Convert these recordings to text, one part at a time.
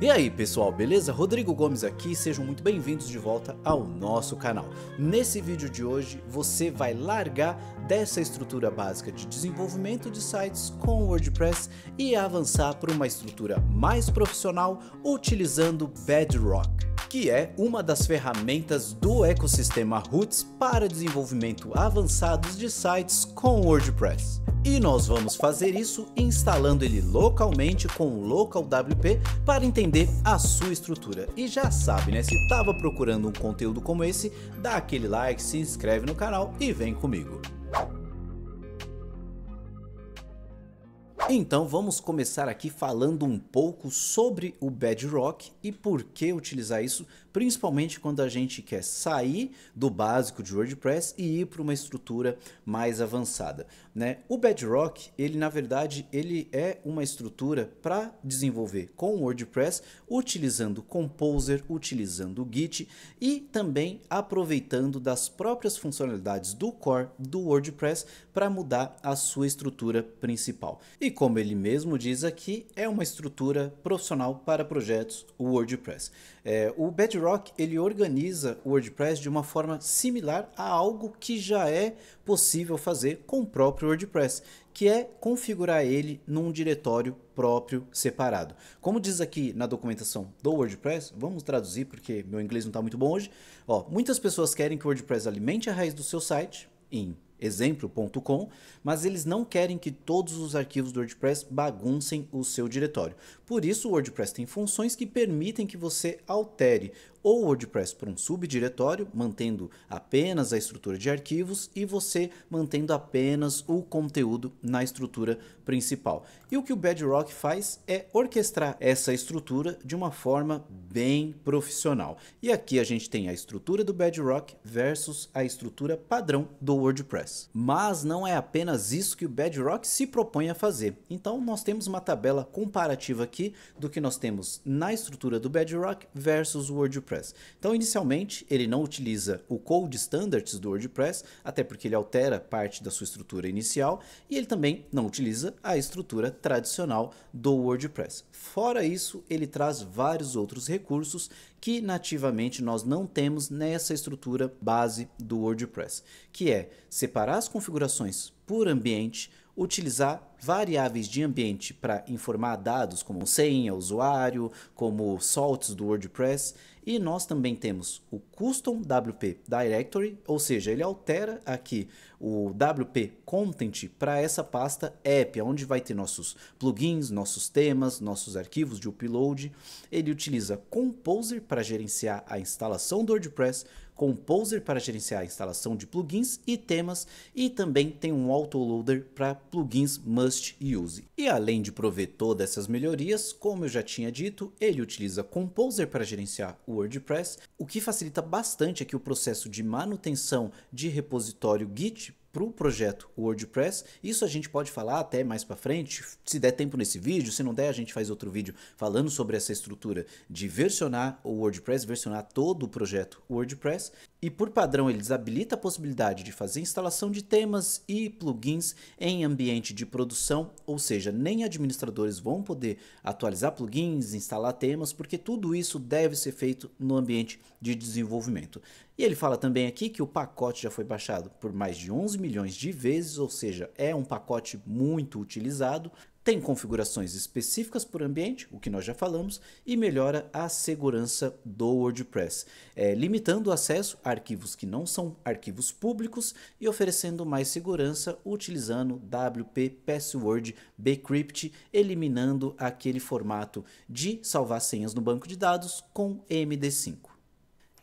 E aí pessoal, beleza? Rodrigo Gomes aqui, sejam muito bem-vindos de volta ao nosso canal. Nesse vídeo de hoje você vai largar dessa estrutura básica de desenvolvimento de sites com WordPress e avançar para uma estrutura mais profissional utilizando Bedrock que é uma das ferramentas do ecossistema Roots para desenvolvimento avançados de sites com WordPress. E nós vamos fazer isso instalando ele localmente com o LocalWP para entender a sua estrutura. E já sabe, né? Se estava procurando um conteúdo como esse, dá aquele like, se inscreve no canal e vem comigo. Então vamos começar aqui falando um pouco sobre o bedrock e por que utilizar isso principalmente quando a gente quer sair do básico de WordPress e ir para uma estrutura mais avançada. Né? O Bedrock, ele na verdade, ele é uma estrutura para desenvolver com WordPress, utilizando Composer, utilizando o Git e também aproveitando das próprias funcionalidades do core do WordPress para mudar a sua estrutura principal. E como ele mesmo diz aqui, é uma estrutura profissional para projetos WordPress. É, o Bedrock Bedrock ele organiza o WordPress de uma forma similar a algo que já é possível fazer com o próprio WordPress, que é configurar ele num diretório próprio separado. Como diz aqui na documentação do WordPress, vamos traduzir porque meu inglês não está muito bom hoje. Ó, muitas pessoas querem que o WordPress alimente a raiz do seu site em exemplo.com, mas eles não querem que todos os arquivos do WordPress baguncem o seu diretório. Por isso, o WordPress tem funções que permitem que você altere ou WordPress para um subdiretório, mantendo apenas a estrutura de arquivos e você mantendo apenas o conteúdo na estrutura principal. E o que o Bedrock faz é orquestrar essa estrutura de uma forma bem profissional. E aqui a gente tem a estrutura do Bedrock versus a estrutura padrão do WordPress. Mas não é apenas isso que o Bedrock se propõe a fazer. Então nós temos uma tabela comparativa aqui do que nós temos na estrutura do Bedrock versus o WordPress. WordPress. Então, inicialmente, ele não utiliza o Code Standards do WordPress, até porque ele altera parte da sua estrutura inicial, e ele também não utiliza a estrutura tradicional do WordPress. Fora isso, ele traz vários outros recursos que nativamente nós não temos nessa estrutura base do WordPress, que é separar as configurações por ambiente, utilizar variáveis de ambiente para informar dados como senha, usuário, como saltos do WordPress e nós também temos o Custom WP Directory, ou seja, ele altera aqui o WP Content para essa pasta app, onde vai ter nossos plugins, nossos temas, nossos arquivos de upload. Ele utiliza Composer para gerenciar a instalação do WordPress, Composer para gerenciar a instalação de plugins e temas e também tem um autoloader para plugins must use. E além de prover todas essas melhorias, como eu já tinha dito, ele utiliza Composer para gerenciar o WordPress, o que facilita bastante aqui o processo de manutenção de repositório Git para o projeto WordPress. Isso a gente pode falar até mais para frente, se der tempo nesse vídeo, se não der, a gente faz outro vídeo falando sobre essa estrutura de versionar o WordPress, versionar todo o projeto WordPress. E por padrão, ele desabilita a possibilidade de fazer instalação de temas e plugins em ambiente de produção, ou seja, nem administradores vão poder atualizar plugins, instalar temas, porque tudo isso deve ser feito no ambiente de desenvolvimento. E ele fala também aqui que o pacote já foi baixado por mais de 11 milhões de vezes, ou seja, é um pacote muito utilizado, tem configurações específicas por ambiente, o que nós já falamos, e melhora a segurança do WordPress, é, limitando o acesso a arquivos que não são arquivos públicos e oferecendo mais segurança utilizando WP Password Bcrypt, eliminando aquele formato de salvar senhas no banco de dados com MD5.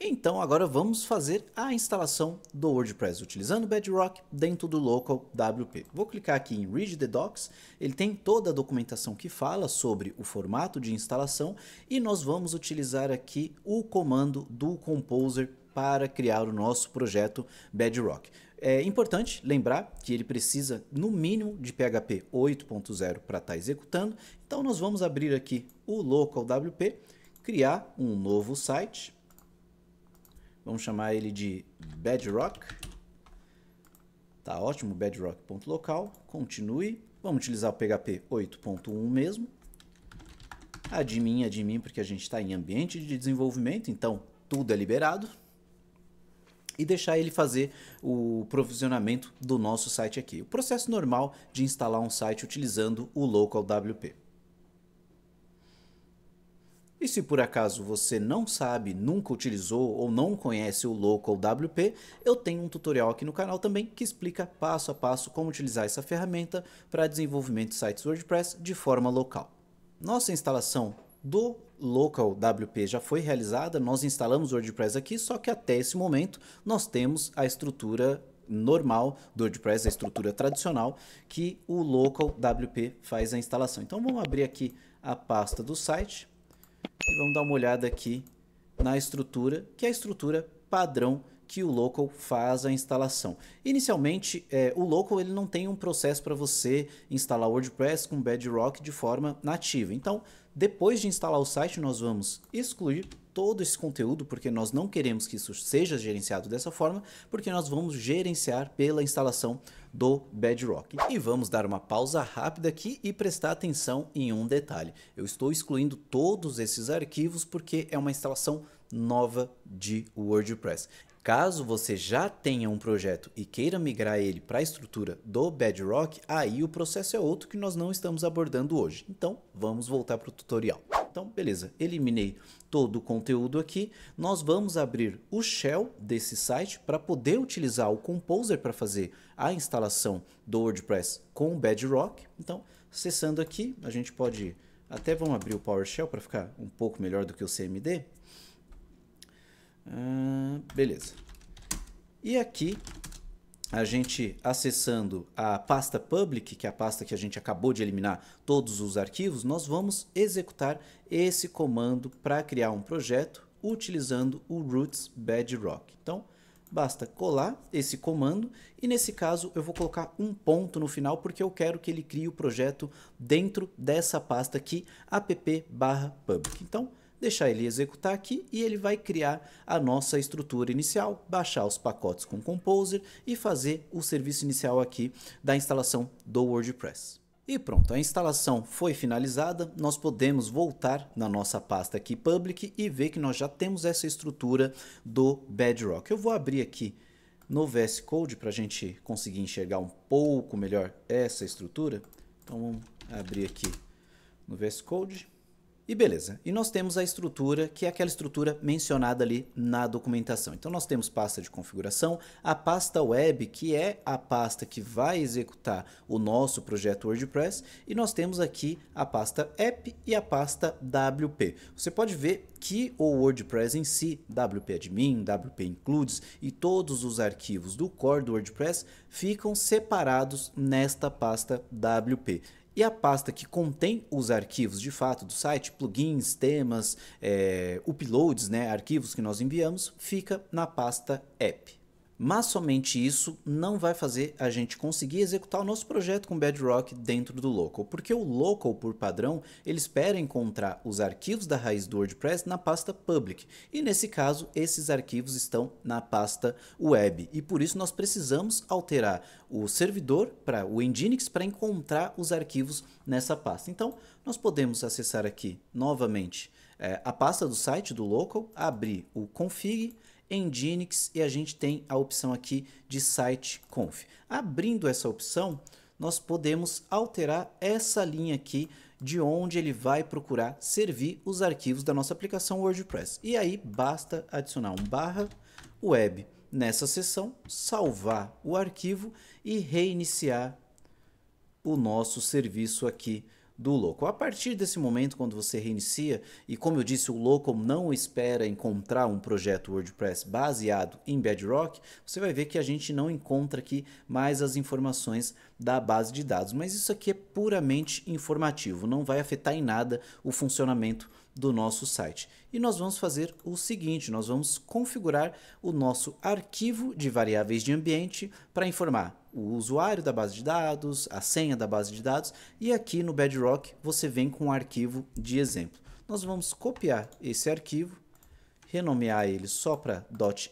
Então agora vamos fazer a instalação do WordPress utilizando o Bedrock dentro do local WP. Vou clicar aqui em Read the Docs, ele tem toda a documentação que fala sobre o formato de instalação e nós vamos utilizar aqui o comando do Composer para criar o nosso projeto Bedrock. É importante lembrar que ele precisa no mínimo de PHP 8.0 para estar tá executando. Então nós vamos abrir aqui o local WP, criar um novo site Vamos chamar ele de bedrock. Tá ótimo, bedrock.local. Continue. Vamos utilizar o PHP 8.1 mesmo. Admin, admin, porque a gente está em ambiente de desenvolvimento, então tudo é liberado. E deixar ele fazer o provisionamento do nosso site aqui. O processo normal de instalar um site utilizando o localwp. E se por acaso você não sabe, nunca utilizou ou não conhece o Local WP, eu tenho um tutorial aqui no canal também que explica passo a passo como utilizar essa ferramenta para desenvolvimento de sites WordPress de forma local. Nossa instalação do Local WP já foi realizada, nós instalamos o WordPress aqui, só que até esse momento nós temos a estrutura normal do WordPress, a estrutura tradicional, que o Local WP faz a instalação. Então vamos abrir aqui a pasta do site, e vamos dar uma olhada aqui na estrutura, que é a estrutura padrão que o local faz a instalação. Inicialmente, é, o local ele não tem um processo para você instalar WordPress com Bedrock de forma nativa. Então, depois de instalar o site, nós vamos excluir todo esse conteúdo, porque nós não queremos que isso seja gerenciado dessa forma, porque nós vamos gerenciar pela instalação do Bedrock. E vamos dar uma pausa rápida aqui e prestar atenção em um detalhe. Eu estou excluindo todos esses arquivos porque é uma instalação nova de WordPress. Caso você já tenha um projeto e queira migrar ele para a estrutura do Bedrock, aí o processo é outro que nós não estamos abordando hoje. Então, vamos voltar para o tutorial. Então, beleza, eliminei todo o conteúdo aqui. Nós vamos abrir o shell desse site para poder utilizar o Composer para fazer a instalação do WordPress com o Bedrock. Então, acessando aqui, a gente pode... Até vamos abrir o PowerShell para ficar um pouco melhor do que o CMD. Ah, beleza. E aqui, a gente acessando a pasta public, que é a pasta que a gente acabou de eliminar todos os arquivos, nós vamos executar esse comando para criar um projeto utilizando o Roots Bedrock. Então, basta colar esse comando e nesse caso eu vou colocar um ponto no final porque eu quero que ele crie o projeto dentro dessa pasta aqui app/public. Então, deixar ele executar aqui e ele vai criar a nossa estrutura inicial, baixar os pacotes com o Composer e fazer o serviço inicial aqui da instalação do WordPress. E pronto, a instalação foi finalizada, nós podemos voltar na nossa pasta aqui Public e ver que nós já temos essa estrutura do Bedrock. Eu vou abrir aqui no VS Code para a gente conseguir enxergar um pouco melhor essa estrutura. Então vamos abrir aqui no VS Code. E beleza, e nós temos a estrutura, que é aquela estrutura mencionada ali na documentação. Então nós temos pasta de configuração, a pasta web, que é a pasta que vai executar o nosso projeto WordPress, e nós temos aqui a pasta app e a pasta WP. Você pode ver que o WordPress em si, wp-admin, wp-includes e todos os arquivos do core do WordPress ficam separados nesta pasta WP. E a pasta que contém os arquivos de fato do site, plugins, temas, é, uploads, né, arquivos que nós enviamos, fica na pasta app. Mas somente isso não vai fazer a gente conseguir executar o nosso projeto com Bedrock dentro do local, porque o local, por padrão, ele espera encontrar os arquivos da raiz do WordPress na pasta public. E nesse caso, esses arquivos estão na pasta web. E por isso nós precisamos alterar o servidor para o Nginx para encontrar os arquivos nessa pasta. Então, nós podemos acessar aqui novamente é, a pasta do site do local, abrir o config Nginx e a gente tem a opção aqui de site conf. Abrindo essa opção, nós podemos alterar essa linha aqui de onde ele vai procurar servir os arquivos da nossa aplicação WordPress. E aí basta adicionar um barra web nessa seção, salvar o arquivo e reiniciar o nosso serviço aqui do louco. A partir desse momento, quando você reinicia, e como eu disse, o local não espera encontrar um projeto WordPress baseado em Bedrock, você vai ver que a gente não encontra aqui mais as informações da base de dados. Mas isso aqui é puramente informativo, não vai afetar em nada o funcionamento do nosso site. E nós vamos fazer o seguinte, nós vamos configurar o nosso arquivo de variáveis de ambiente para informar o usuário da base de dados, a senha da base de dados, e aqui no Bedrock você vem com um arquivo de exemplo. Nós vamos copiar esse arquivo, renomear ele só para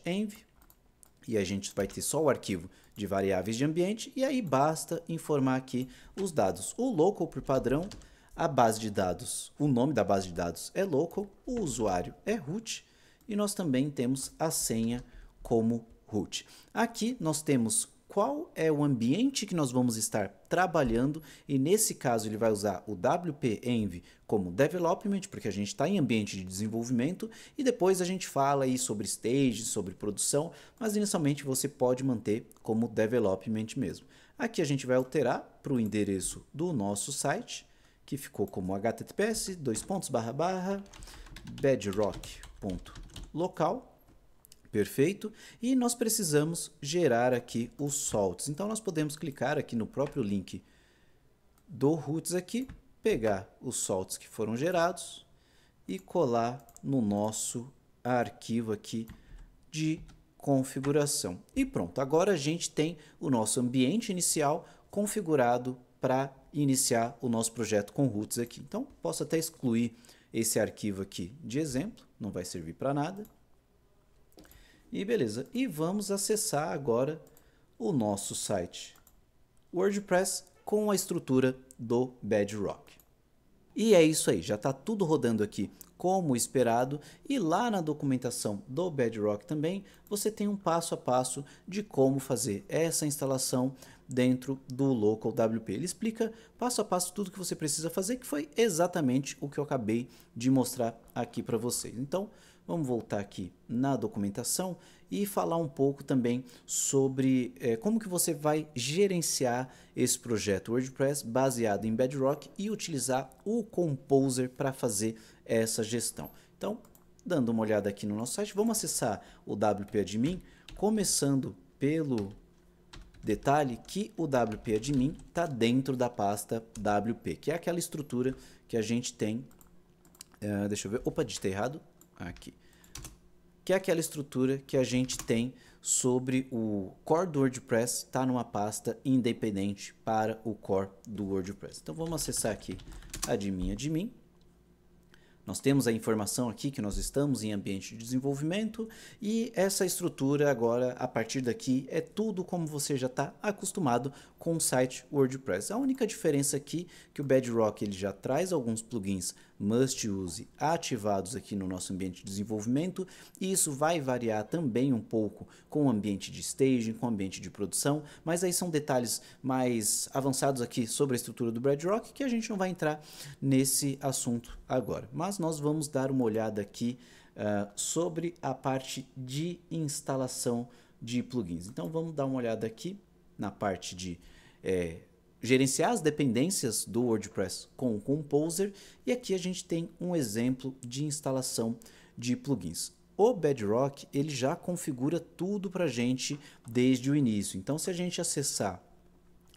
.env, e a gente vai ter só o arquivo de variáveis de ambiente, e aí basta informar aqui os dados. O local por padrão, a base de dados, o nome da base de dados é local, o usuário é root, e nós também temos a senha como root. Aqui nós temos qual é o ambiente que nós vamos estar trabalhando e nesse caso ele vai usar o WP Env como development, porque a gente está em ambiente de desenvolvimento e depois a gente fala aí sobre stage, sobre produção, mas inicialmente você pode manter como development mesmo. Aqui a gente vai alterar para o endereço do nosso site, que ficou como https://bedrock.local Perfeito? E nós precisamos gerar aqui os salts. Então, nós podemos clicar aqui no próprio link do Roots aqui, pegar os salts que foram gerados e colar no nosso arquivo aqui de configuração. E pronto, agora a gente tem o nosso ambiente inicial configurado para iniciar o nosso projeto com Roots aqui. Então, posso até excluir esse arquivo aqui de exemplo, não vai servir para nada. E beleza. E vamos acessar agora o nosso site WordPress com a estrutura do Bedrock. E é isso aí, já está tudo rodando aqui como esperado e lá na documentação do Bedrock também você tem um passo a passo de como fazer essa instalação dentro do local WP. Ele explica passo a passo tudo que você precisa fazer, que foi exatamente o que eu acabei de mostrar aqui para vocês. Então, Vamos voltar aqui na documentação e falar um pouco também sobre é, como que você vai gerenciar esse projeto WordPress baseado em Bedrock e utilizar o Composer para fazer essa gestão. Então, dando uma olhada aqui no nosso site, vamos acessar o WP Admin, começando pelo detalhe que o WP Admin está dentro da pasta WP, que é aquela estrutura que a gente tem. Eh, deixa eu ver, opa, digitei errado, aqui, que é aquela estrutura que a gente tem sobre o core do WordPress, está numa pasta independente para o core do WordPress. Então vamos acessar aqui admin admin. Nós temos a informação aqui que nós estamos em ambiente de desenvolvimento e essa estrutura agora, a partir daqui, é tudo como você já está acostumado com o site WordPress. A única diferença aqui é que o Bedrock ele já traz alguns plugins must use ativados aqui no nosso ambiente de desenvolvimento, e isso vai variar também um pouco com o ambiente de staging, com o ambiente de produção, mas aí são detalhes mais avançados aqui sobre a estrutura do Bedrock que a gente não vai entrar nesse assunto agora. Mas nós vamos dar uma olhada aqui uh, sobre a parte de instalação de plugins. Então vamos dar uma olhada aqui na parte de é, gerenciar as dependências do WordPress com o Composer. E aqui a gente tem um exemplo de instalação de plugins. O Bedrock ele já configura tudo para a gente desde o início. Então, se a gente acessar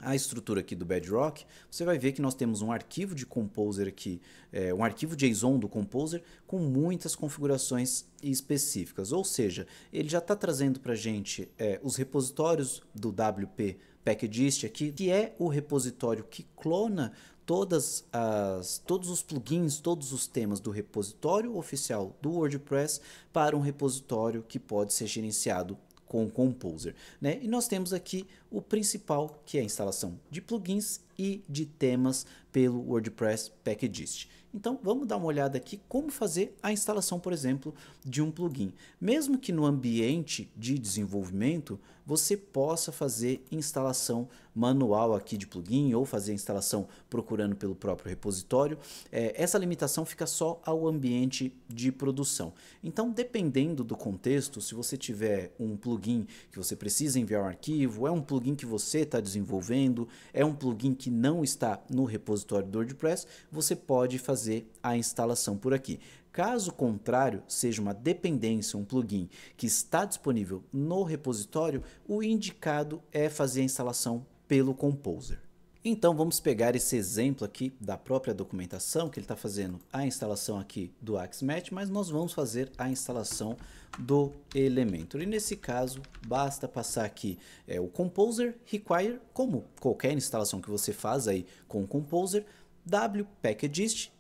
a estrutura aqui do Bedrock, você vai ver que nós temos um arquivo de Composer aqui, é, um arquivo JSON do Composer com muitas configurações específicas, ou seja, ele já está trazendo para a gente é, os repositórios do WP packdist aqui, que é o repositório que clona todas as, todos os plugins, todos os temas do repositório oficial do WordPress para um repositório que pode ser gerenciado com o Composer. Né? E nós temos aqui o principal, que é a instalação de plugins e de temas pelo WordPress Packagist. Então vamos dar uma olhada aqui como fazer a instalação, por exemplo, de um plugin. Mesmo que no ambiente de desenvolvimento você possa fazer instalação manual aqui de plugin ou fazer instalação procurando pelo próprio repositório, é, essa limitação fica só ao ambiente de produção. Então, dependendo do contexto, se você tiver um plugin que você precisa enviar um arquivo, é um plugin que você está desenvolvendo, é um plugin que não está no repositório do WordPress, você pode fazer a instalação por aqui. Caso contrário, seja uma dependência, um plugin que está disponível no repositório, o indicado é fazer a instalação pelo Composer. Então vamos pegar esse exemplo aqui da própria documentação, que ele está fazendo a instalação aqui do AxeMatch, mas nós vamos fazer a instalação do Elementor. E nesse caso, basta passar aqui é, o Composer Require, como qualquer instalação que você faz aí com o Composer, wpackagist,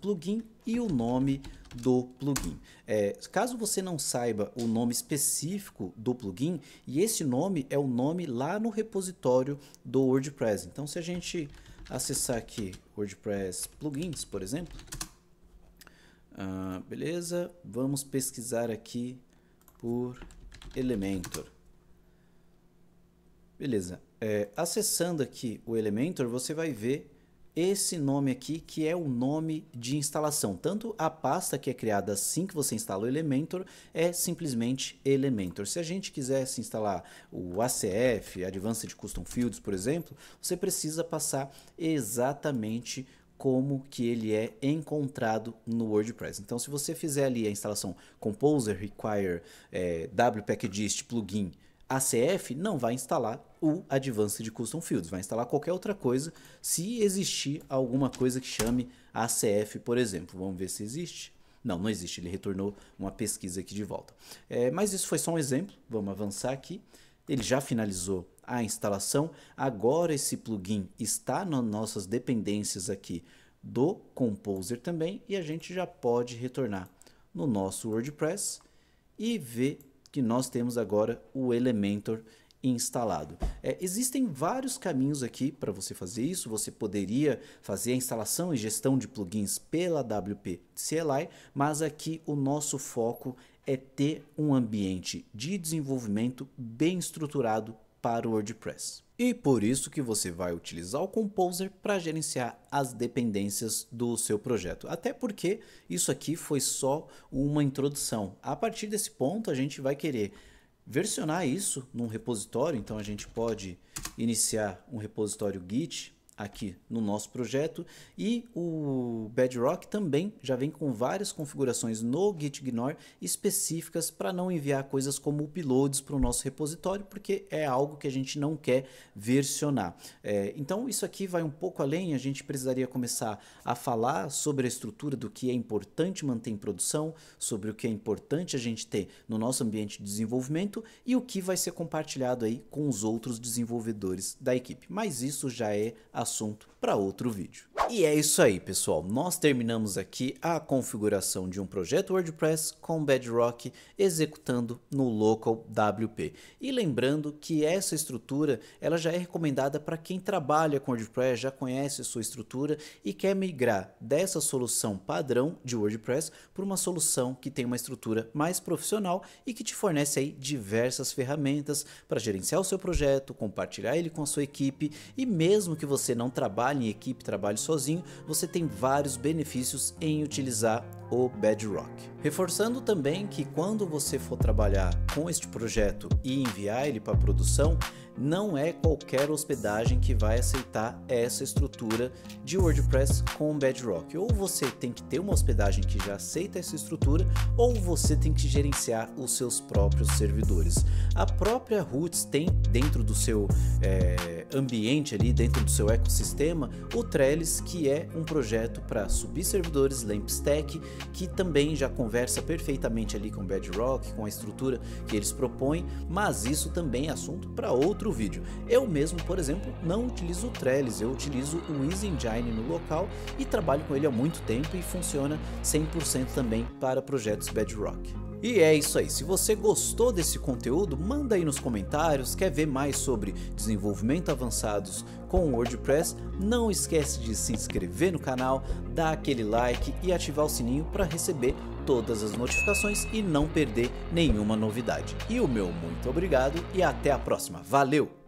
plugin e o nome do plugin. É, caso você não saiba o nome específico do plugin, e esse nome é o nome lá no repositório do WordPress. Então, se a gente acessar aqui WordPress plugins, por exemplo, ah, beleza, vamos pesquisar aqui por Elementor. Beleza, é, acessando aqui o Elementor, você vai ver esse nome aqui, que é o nome de instalação. Tanto a pasta que é criada assim que você instala o Elementor, é simplesmente Elementor. Se a gente quisesse instalar o ACF, Advanced Custom Fields, por exemplo, você precisa passar exatamente como que ele é encontrado no WordPress. Então, se você fizer ali a instalação Composer Require é, plugin a CF não vai instalar o Advanced Custom Fields, vai instalar qualquer outra coisa se existir alguma coisa que chame ACF, por exemplo. Vamos ver se existe. Não, não existe, ele retornou uma pesquisa aqui de volta. É, mas isso foi só um exemplo, vamos avançar aqui. Ele já finalizou a instalação, agora esse plugin está nas nossas dependências aqui do Composer também e a gente já pode retornar no nosso WordPress e ver que nós temos agora o Elementor instalado. É, existem vários caminhos aqui para você fazer isso. Você poderia fazer a instalação e gestão de plugins pela WP CLI, mas aqui o nosso foco é ter um ambiente de desenvolvimento bem estruturado para o WordPress. E por isso que você vai utilizar o Composer para gerenciar as dependências do seu projeto. Até porque isso aqui foi só uma introdução. A partir desse ponto a gente vai querer versionar isso num repositório, então a gente pode iniciar um repositório Git aqui no nosso projeto e o Bedrock também já vem com várias configurações no gitignore específicas para não enviar coisas como uploads para o nosso repositório porque é algo que a gente não quer versionar. É, então isso aqui vai um pouco além, a gente precisaria começar a falar sobre a estrutura do que é importante manter em produção, sobre o que é importante a gente ter no nosso ambiente de desenvolvimento e o que vai ser compartilhado aí com os outros desenvolvedores da equipe. Mas isso já é a assunto para outro vídeo. E é isso aí, pessoal. Nós terminamos aqui a configuração de um projeto WordPress com Bedrock executando no local WP. E lembrando que essa estrutura, ela já é recomendada para quem trabalha com WordPress, já conhece sua estrutura e quer migrar dessa solução padrão de WordPress para uma solução que tem uma estrutura mais profissional e que te fornece aí diversas ferramentas para gerenciar o seu projeto, compartilhar ele com a sua equipe e mesmo que você não trabalhe em equipe, trabalhe só sozinho, você tem vários benefícios em utilizar o Bedrock. Reforçando também que quando você for trabalhar com este projeto e enviar ele para produção, não é qualquer hospedagem que vai aceitar essa estrutura de WordPress com Bedrock. Ou você tem que ter uma hospedagem que já aceita essa estrutura, ou você tem que gerenciar os seus próprios servidores. A própria Roots tem dentro do seu é, ambiente ali, dentro do seu ecossistema, o Trellis, que é um projeto para subir servidores Lamp Stack, que também já conversa perfeitamente ali com Bedrock, com a estrutura que eles propõem, mas isso também é assunto para outro vídeo. Eu mesmo, por exemplo, não utilizo o Trellis, eu utilizo o EasyEngine no local e trabalho com ele há muito tempo e funciona 100% também para projetos Bedrock. E é isso aí. Se você gostou desse conteúdo, manda aí nos comentários. Quer ver mais sobre desenvolvimento avançados com WordPress? Não esquece de se inscrever no canal, dar aquele like e ativar o sininho para receber todas as notificações e não perder nenhuma novidade. E o meu muito obrigado e até a próxima. Valeu!